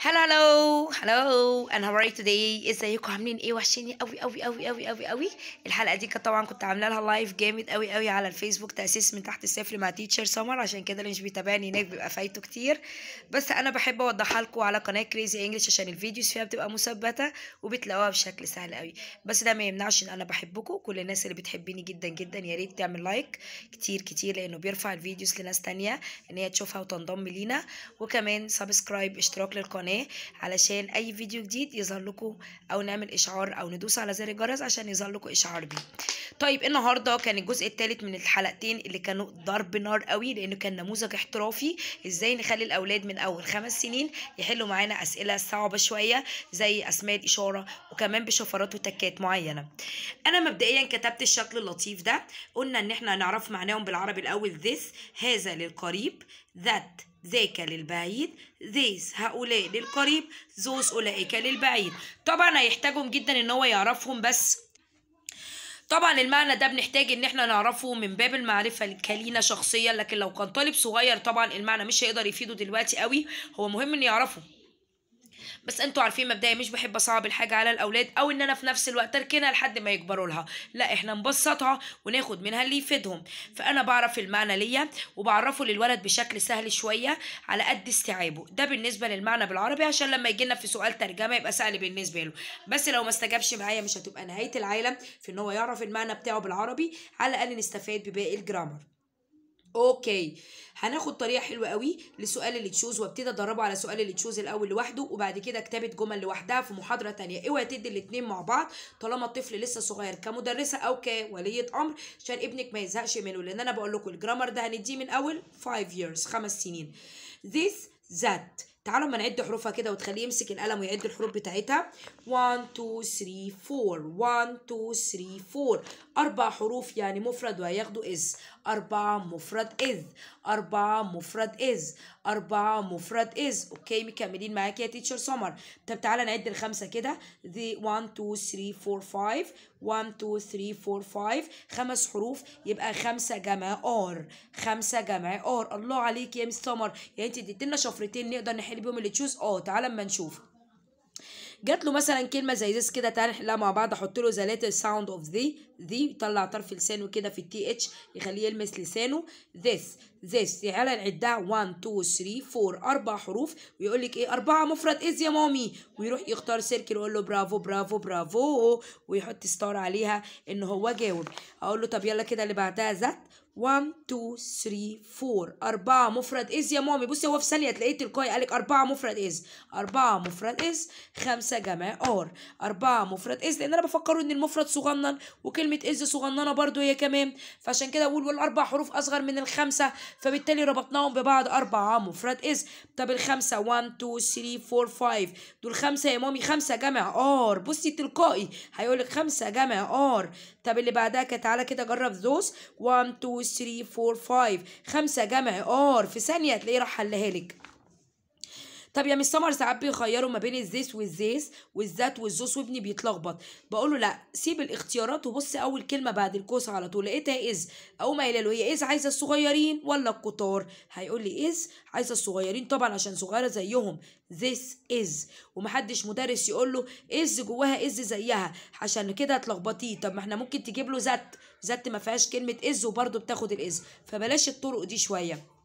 هلا هلو هلو انا هواي توداي ازيكم عاملين ايه وحشيني قوي قوي قوي قوي قوي قوي الحلقه دي كانت طبعا كنت عامله لها لايف جامد قوي قوي على الفيسبوك تاسيس من تحت الصفر مع تيتشر سمر عشان كده اللي مش بيتابعني هناك بيبقى فايته كتير بس انا بحب اوضحها لكم على قناه كريزي انجلش عشان الفيديوز فيها بتبقى مثبته وبتلاقوها بشكل سهل قوي بس ده ما يمنعش ان انا بحبكم كل الناس اللي بتحبني جدا جدا يا ريت تعمل لايك كتير كتير لانه بيرفع الفيديوز لناس تانية ان هي تشوفها وتنضم لينا وكمان سبسكرايب اشتراك للقناه القناة علشان أي فيديو جديد يظهر لكم أو نعمل إشعار أو ندوس على زر الجرس عشان يظهر لكم إشعار بيه طيب النهارده كان الجزء الثالث من الحلقتين اللي كانوا ضرب نار قوي لأنه كان نموذج احترافي إزاي نخلي الأولاد من أول خمس سنين يحلوا معانا أسئلة صعبة شوية زي أسماء الإشارة وكمان بشفرات وتكات معينة أنا مبدئيا كتبت الشكل اللطيف ده قلنا إن إحنا هنعرف معناهم بالعربي الأول this هذا للقريب that ذاك للبعيد ذيس هؤلاء للقريب ذوس أولئك للبعيد طبعا هيحتاجهم جدا ان هو يعرفهم بس طبعا المعنى ده بنحتاج ان احنا نعرفه من باب المعرفه كلينا شخصيا لكن لو كان طالب صغير طبعا المعنى مش هيقدر يفيده دلوقتي قوي هو مهم ان يعرفه بس انتوا عارفين مبدئيا مش بحب اصعب الحاجه على الاولاد او ان انا في نفس الوقت اركنها لحد ما يكبروا لها لا احنا نبسطها وناخد منها اللي يفيدهم فانا بعرف المعنى ليا وبعرفه للولد بشكل سهل شويه على قد استيعابه ده بالنسبه للمعنى بالعربي عشان لما يجي لنا في سؤال ترجمه يبقى سهل بالنسبه له بس لو ما استجابش معايا مش هتبقى نهايه العالم في ان هو يعرف المعنى بتاعه بالعربي على الاقل نستفاد بباقي الجرامر اوكي هناخد طريقه حلوه قوي لسؤال اللي تشوز وابتدي ادربه على سؤال اللي تشوز الاول لوحده وبعد كده كتابه جمل لوحدها في محاضره ثانيه اوعي تدي الاثنين مع بعض طالما الطفل لسه صغير كمدرسه او كوليه امر عشان ابنك ما يزهقش منه لان انا بقول لكم الجرامر ده هنديه من اول 5 years خمس سنين this that تعالوا ما نعد حروفها كده وتخليه يمسك القلم ويعد الحروف بتاعتها 1 2 3 4 1 2 3 4 اربع حروف يعني مفرد وهياخدوا اس أربعة مفرد إذ أربعة مفرد إذ أربعة مفرد إذ أوكي مكملين معاك يا تيتشر سمر طب تعالى نعد الخمسة كده دي 1 2 3 4 5 1 2 3 4 5 خمس حروف يبقى خمسة جمع ار خمسة جمع ار الله عليك يا مس سمر يعني انت لنا شفرتين نقدر نحل بيهم اللي تشوز اه تعالى اما نشوف جات له مثلا كلمه زي ذس كده تعالى نحلها مع بعض احط له ذا ليتل ساوند اوف ذي ذي يطلع طرف لسانه كده في التي اتش يخليه يلمس لسانه ذس ذس تعالى نعدها 1 2 3 4 اربع حروف ويقول لك ايه اربعه مفرد از يا مامي ويروح يختار سيركل ويقول له برافو برافو برافو ويحط ستار عليها ان هو جاوب اقول له طب يلا كده اللي بعدها ذات 1 2 3 4 4 مفرد از يا مامي بصي هو في ثانيه تلاقيه تلقائي قالك أربعة مفرد از أربعة مفرد از خمسة جمع ار أربعة مفرد از لان انا بفكره ان المفرد صغنن وكلمه از صغننه برده هي كمان فعشان كده اقول والاربع حروف اصغر من الخمسه فبالتالي ربطناهم ببعض أربعة مفرد از طب الخمسه 1 2 3 4 5 دول خمسه يا مامي خمسة جمع ار بصي تلقائي هيقول لك خمسة جمع ار طب اللي بعدها كده تعالى كده جرب ذوس 1 2 2 3 4 5 5 جمع ار في ثانية تلاقيه راح حلها لك طب يا مس سمر ساعات بيخيروا ما بين الزيس والزيس والذات والزوس وابني بيتلخبط بقول له لا سيب الاختيارات وبص اول كلمه بعد الكوس على طول لقيتها از اقوم قايله له هي إيه از عايزه الصغيرين ولا الكتار هيقول لي از عايزه الصغيرين طبعا عشان صغيره زيهم ذس از ومحدش مدرس يقول له از جواها از زيها عشان كده هتلخبطيه طب ما احنا ممكن تجيب له ذات ذات ما فيهاش كلمه از وبرده بتاخد الاز فبلاش الطرق دي شويه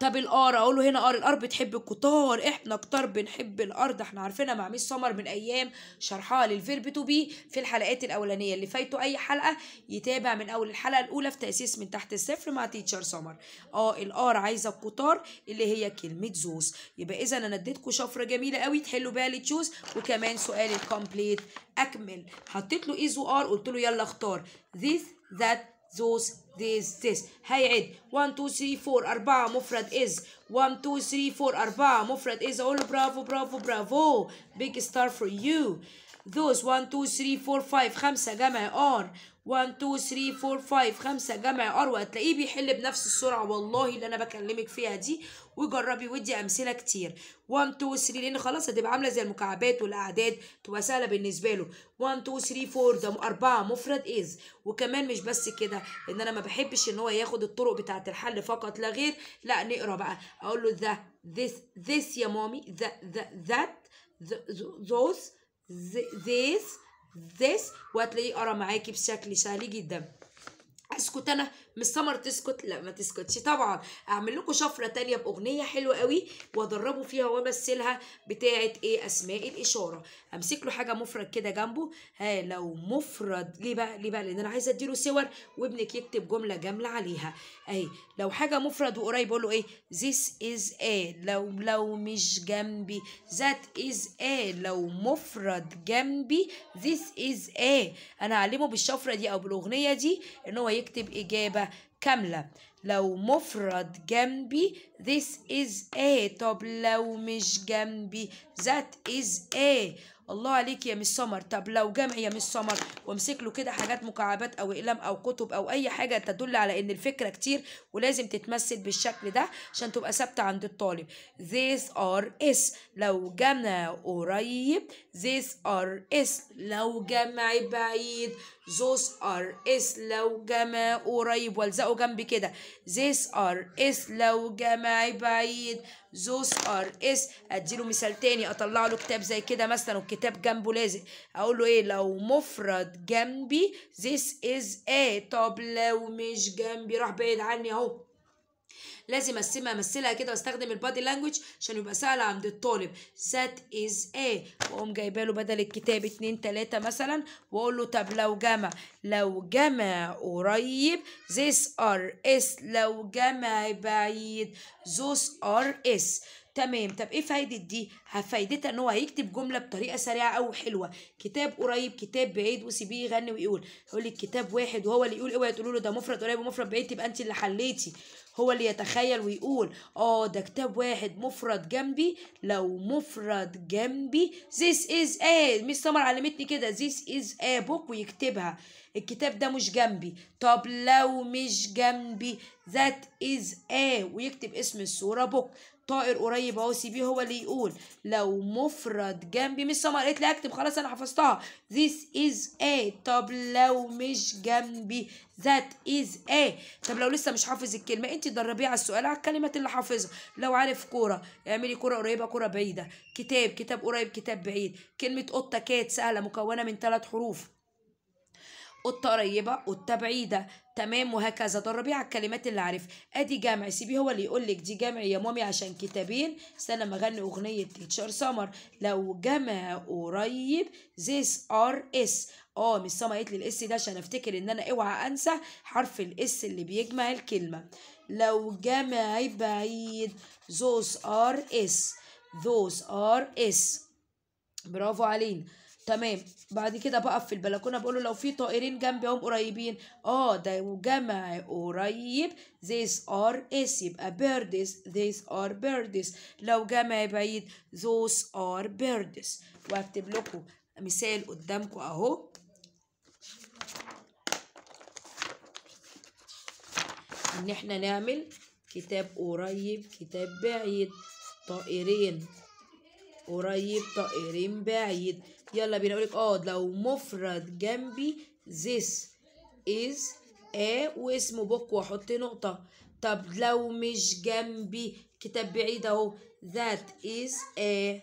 طب الار اقول له هنا ار الار بتحب الكتار احنا كتار بنحب الارض احنا عارفينها مع ميس سمر من ايام شرحها للفيرب تو بي في الحلقات الاولانيه اللي فايته اي حلقه يتابع من اول الحلقه الاولى في تاسيس من تحت الصفر مع تيتشر سمر اه الار عايزه الكتار اللي هي كلمه زوس يبقى اذا انا اديتكم شفره جميله قوي تحلوا بيها التشوز وكمان سؤال الكومبليت اكمل حطيت له ايزو ار قلت له يلا اختار this that those this this هيعد 1 2 3 4 4 مفرد is 1 2 3 4 4 مفرد is all برافو برافو برافو big star for you those 1 2 3 4 5 خمسة جمع are 1 2 3 4 5 5 جمع ار وهتلاقيه بيحل بنفس السرعه والله اللي انا بكلمك فيها دي وجربي ودي امثله كتير 1 2 3 لان خلاص هتبقى عامله زي المكعبات والاعداد تبقى سهله بالنسبه له 1 2 3 4 ده أربعة مفرد از وكمان مش بس كده ان انا ما بحبش ان هو ياخد الطرق بتاعه الحل فقط لا غير لا نقرا بقى اقول له ذا ذس ذس يا مامي ذا ذا ذات ذوز ذيس this وهتلاقيه قرا معاكي بشكل سهل جدا اسكت انا مش سمر تسكت لا ما تسكتش طبعا اعمل لكم شفره تانية باغنيه حلوه قوي وادربه فيها وامثلها بتاعه ايه اسماء الاشاره امسك له حاجه مفرد كده جنبه ها لو مفرد ليه بقى ليه بقى لان انا عايزه اديله صور وابنك يكتب جمله جامله عليها اهي لو حاجه مفرد وقريب اقول له ايه this is a لو لو مش جنبي that is a لو مفرد جنبي this is a انا اعلمه بالشفره دي او بالاغنيه دي ان هو يكتب اجابه كاملة لو مفرد جنبي this is a طب لو مش جنبي that is a الله عليك يا مس سمر طب لو جمع يا مس سمر وامسك له كده حاجات مكعبات او اقلام او كتب او اي حاجه تدل على ان الفكره كتير ولازم تتمثل بالشكل ده عشان تبقى ثابته عند الطالب these are is لو جمع قريب these are is لو جمع بعيد زوس ار اس لو جمع قريب والزقوا جنبي كده زيس ار اس لو جمع بعيد زوس ار اس اديله مثال تاني اطلع له كتاب زي كده مثلا والكتاب جنبه لازق اقول له ايه لو مفرد جنبي زيس از ايه طب لو مش جنبي راح بعيد عني اهو لازم اقسمها امثلها كده واستخدم البادي لانجوج عشان يبقى سهل عند الطالب ذات از ايه واقوم جايبه له بدل الكتاب 2 3 مثلا واقول له طب لو جمع لو جمع قريب this ار اس لو جمع بعيد ذوس ار اس تمام طب ايه فايده دي فايدتها ان هو هيكتب جمله بطريقه سريعه او حلوه كتاب قريب كتاب بعيد وسيبيه يغني ويقول يقول لك كتاب واحد وهو اللي يقول اوعي تقولوا له ده مفرد قريب ومفرد بعيد تبقى انت اللي حليتي هو اللي يتخيل ويقول اه ده كتاب واحد مفرد جنبي لو مفرد جنبي this is a ميس سمر علمتني كده this is a book ويكتبها الكتاب ده مش جنبي طب لو مش جنبي ذات از ا ويكتب اسم الصوره بوك طائر قريب اهو سي بي هو اللي يقول لو مفرد جنبي مش سمر قالت لي اكتب خلاص انا حفظتها ذيس از a طب لو مش جنبي ذات از a طب لو لسه مش حافظ الكلمه انت دربيه على السؤال على الكلمات اللي حافظها لو عارف كوره اعملي كوره قريبه كوره بعيده كتاب كتاب قريب كتاب بعيد كلمه قطه كات سهله مكونه من ثلاث حروف قطة قريبة قطة بعيدة تمام وهكذا دربيه على الكلمات اللي عارف ادي جمع سيبيه هو اللي يقول لك دي جمع يا مامي عشان كتابين استنى لما اغني اغنيه تيتشر سمر لو جمع قريب ذيس ار اس اه مش سما قالت لي الاس ده عشان افتكر ان انا اوعى انسى حرف الاس اللي بيجمع الكلمه لو جمع بعيد ذوس ار اس ذوس ار اس برافو علينا تمام بعد كده بقف في البلكونه بقول له لو في طائرين جنبي هم قريبين اه ده جمع قريب these are is يبقى birds these are birds لو جمع بعيد those are birds وهكتب لكم مثال قدامكم اهو ان احنا نعمل كتاب قريب كتاب بعيد طائرين قريب طائرين بعيد يلا بينا اقولك اه لو مفرد جنبي this is a واسمه بوك واحط نقطة طب لو مش جنبي كتاب بعيد اهو that is a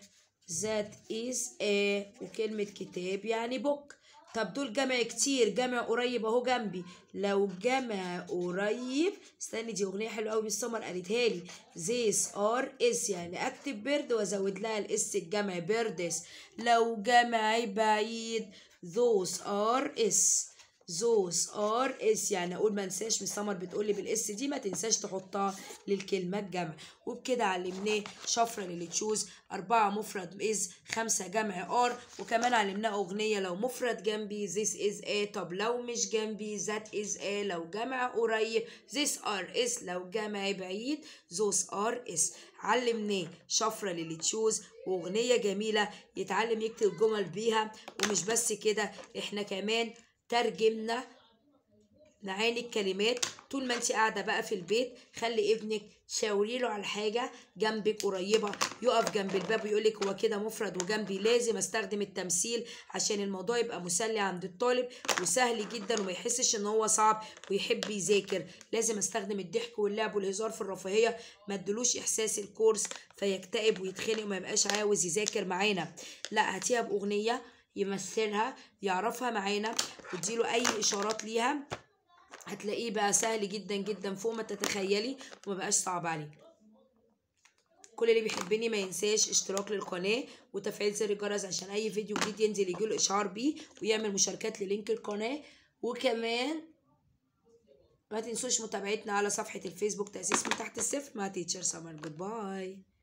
that is a وكلمة كتاب يعني بوك طب دول جمع كتير جمع قريب اهو جنبي لو جمع قريب استني دي اغنيه حلوه قوي بالسمر قالتها لي زيس ار اس يعني اكتب برد وازود لها الاس الجمع بردس لو جمع بعيد ذوس ار اس زوس ار اس يعني اقول ما انساش من سمر بتقول لي بالاس دي ما تنساش تحطها للكلمه الجمع وبكده علمناه شفره للتشوز أربعة مفرد از خمسة جمع ار وكمان علمناه أغنية لو مفرد جنبي زيس از ايه طب لو مش جنبي ذات از ايه لو جمع قريب زيس ار اس لو جمع بعيد زوز ار اس علمناه شفره للتشوز واغنيه جميله يتعلم يكتب جمل بيها ومش بس كده احنا كمان ترجمنا معاني الكلمات طول ما انت قاعده بقى في البيت خلي ابنك شاوري له على حاجه جنبك قريبه يقف جنب الباب ويقول لك هو كده مفرد وجنبي لازم استخدم التمثيل عشان الموضوع يبقى مسلي عند الطالب وسهل جدا وما يحسش ان هو صعب ويحب يذاكر لازم استخدم الضحك واللعب والهزار في الرفاهيه ما ادلوش احساس الكورس فيكتئب ويتخنق وما يبقاش عاوز يذاكر معانا لا هاتيها باغنيه يمثلها يعرفها معانا واديله اي اشارات ليها هتلاقيه بقى سهل جدا جدا فوق ما تتخيلي ومبقاش صعب عليك كل اللي بيحبني ما ينساش اشتراك للقناه وتفعيل زر الجرس عشان اي فيديو جديد ينزل يجيله اشعار بيه ويعمل مشاركات للينك القناه وكمان ما تنسوش متابعتنا على صفحه الفيسبوك تاسيس من تحت الصفر مع تيتشر سمر جود باي